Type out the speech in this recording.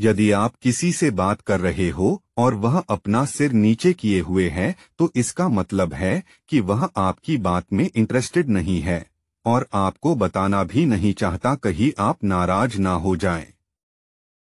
यदि आप किसी से बात कर रहे हो और वह अपना सिर नीचे किए हुए है तो इसका मतलब है कि वह आपकी बात में इंटरेस्टेड नहीं है और आपको बताना भी नहीं चाहता कहीं आप नाराज ना हो जाएं।